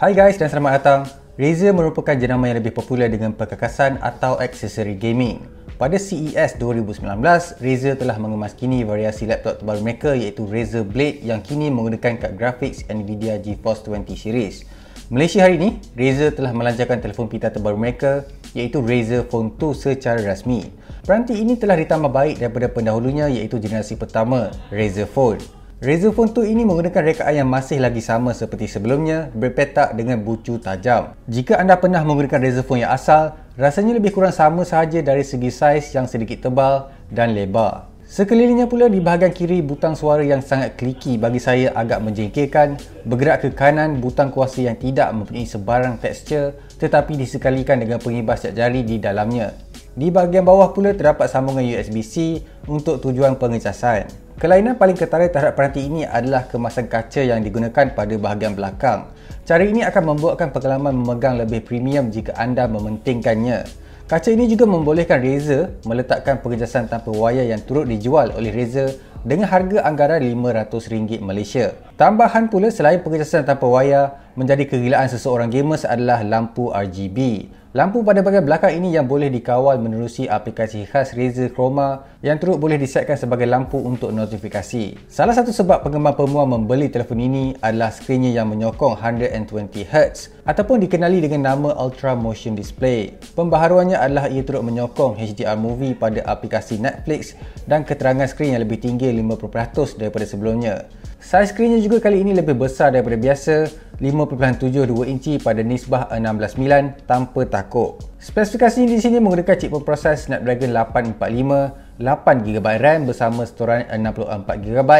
Hai guys dan selamat datang. Razer merupakan jenama yang lebih popular dengan perkakasan atau aksesori gaming. Pada CES 2019, Razer telah mengemaskini variasi laptop terbaru mereka iaitu Razer Blade yang kini menggunakan kad grafiks Nvidia GeForce 20 series. Malaysia hari ini, Razer telah melancarkan telefon pintar terbaru mereka iaitu Razer Phone 2 secara rasmi. Peranti ini telah ditambah baik daripada pendahulunya iaitu generasi pertama, Razer Phone. Razer Phone 2 ini menggunakan rekaan yang masih lagi sama seperti sebelumnya berpetak dengan bucu tajam. Jika anda pernah menggunakan Razer Phone yang asal, rasanya lebih kurang sama sahaja dari segi saiz yang sedikit tebal dan lebar. Sekelilingnya pula di bahagian kiri butang suara yang sangat kliki bagi saya agak menjengkelkan bergerak ke kanan butang kuasa yang tidak mempunyai sebarang tekstur tetapi disekalikan dengan pengibas cat jari di dalamnya. Di bahagian bawah pula terdapat sambungan USB-C untuk tujuan pengecasan. Kelainan paling ketara terhadap peranti ini adalah kemasan kaca yang digunakan pada bahagian belakang. Cara ini akan membuatkan pengalaman memegang lebih premium jika anda mementingkannya. Kaca ini juga membolehkan Razer meletakkan pengejasan tanpa wayar yang turut dijual oleh Razer dengan harga anggaran RM500 Malaysia. Tambahan pula selain pengecasan tanpa wire, menjadi kegilaan seseorang gamers adalah lampu RGB. Lampu pada bahagian belakang ini yang boleh dikawal menerusi aplikasi khas Razer Chroma yang turut boleh disetkan sebagai lampu untuk notifikasi. Salah satu sebab penggemar pemuan membeli telefon ini adalah skrinnya yang menyokong 120Hz ataupun dikenali dengan nama Ultra Motion Display. Pembaharuannya adalah ia turut menyokong HDR Movie pada aplikasi Netflix dan keterangan skrin yang lebih tinggi 5% daripada sebelumnya. Saiz skrinnya juga kali ini lebih besar daripada biasa 5.72 inci pada nisbah 16.9 tanpa takuk. Spesifikasi di sini menggunakan chip pemproses Snapdragon 845 8GB RAM bersama storan 64GB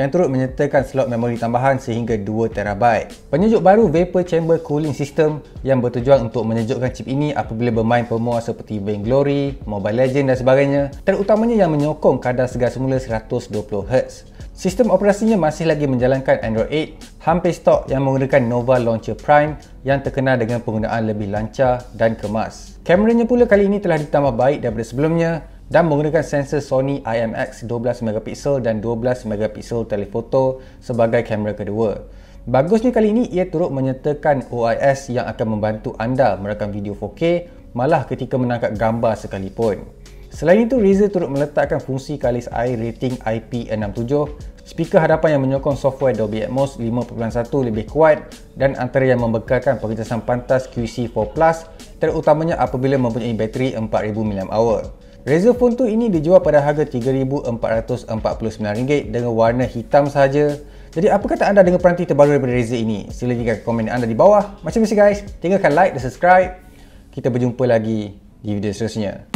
yang turut menyertakan slot memori tambahan sehingga 2TB. Penyejuk baru Vapor Chamber Cooling System yang bertujuan untuk menyejukkan chip ini apabila bermain pemuas seperti Vainglory, Mobile Legends dan sebagainya terutamanya yang menyokong kadar segar semula 120Hz. Sistem operasinya masih lagi menjalankan Android 8, hampir stok yang menggunakan Nova Launcher Prime yang terkenal dengan penggunaan lebih lancar dan kemas. Kameranya pula kali ini telah ditambah baik daripada sebelumnya dan menggunakan sensor Sony IMX 12MP dan 12MP telefoto sebagai kamera kedua. Bagusnya kali ini ia turut menyertakan OIS yang akan membantu anda merakam video 4K malah ketika menangkap gambar sekalipun. Selain itu, Razer turut meletakkan fungsi kalis air rating IP67, speaker hadapan yang menyokong software Dolby Atmos 5.1 lebih kuat dan antara yang membekalkan pengecasan pantas QC4+, terutamanya apabila mempunyai bateri 4000 mAh. Razer Phone 2 ini dijual pada harga RM3,449 dengan warna hitam sahaja. Jadi apa kata anda dengan peranti terbaru daripada Razer ini? Sila tinggalkan komen anda di bawah. Macam biasa guys, tinggalkan like dan subscribe. Kita berjumpa lagi di video seterusnya.